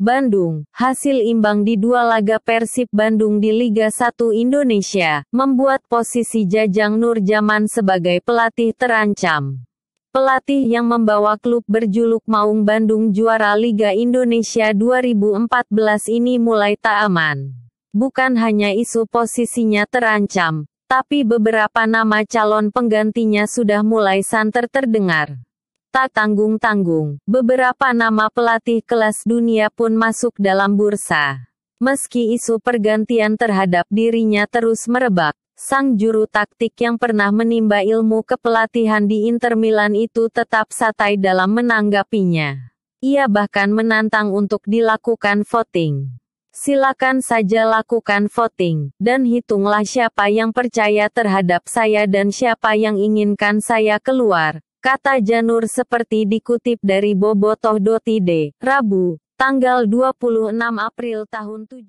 Bandung, hasil imbang di dua laga Persib Bandung di Liga 1 Indonesia, membuat posisi Jajang Nur Nurjaman sebagai pelatih terancam. Pelatih yang membawa klub berjuluk Maung Bandung juara Liga Indonesia 2014 ini mulai tak aman. Bukan hanya isu posisinya terancam, tapi beberapa nama calon penggantinya sudah mulai santer terdengar. Tak tanggung-tanggung, beberapa nama pelatih kelas dunia pun masuk dalam bursa. Meski isu pergantian terhadap dirinya terus merebak, sang juru taktik yang pernah menimba ilmu kepelatihan di Inter Milan itu tetap satai dalam menanggapinya. Ia bahkan menantang untuk dilakukan voting. Silakan saja lakukan voting, dan hitunglah siapa yang percaya terhadap saya dan siapa yang inginkan saya keluar, kata Janur seperti dikutip dari Bobotoh.id, Rabu, tanggal 26 April tahun 7.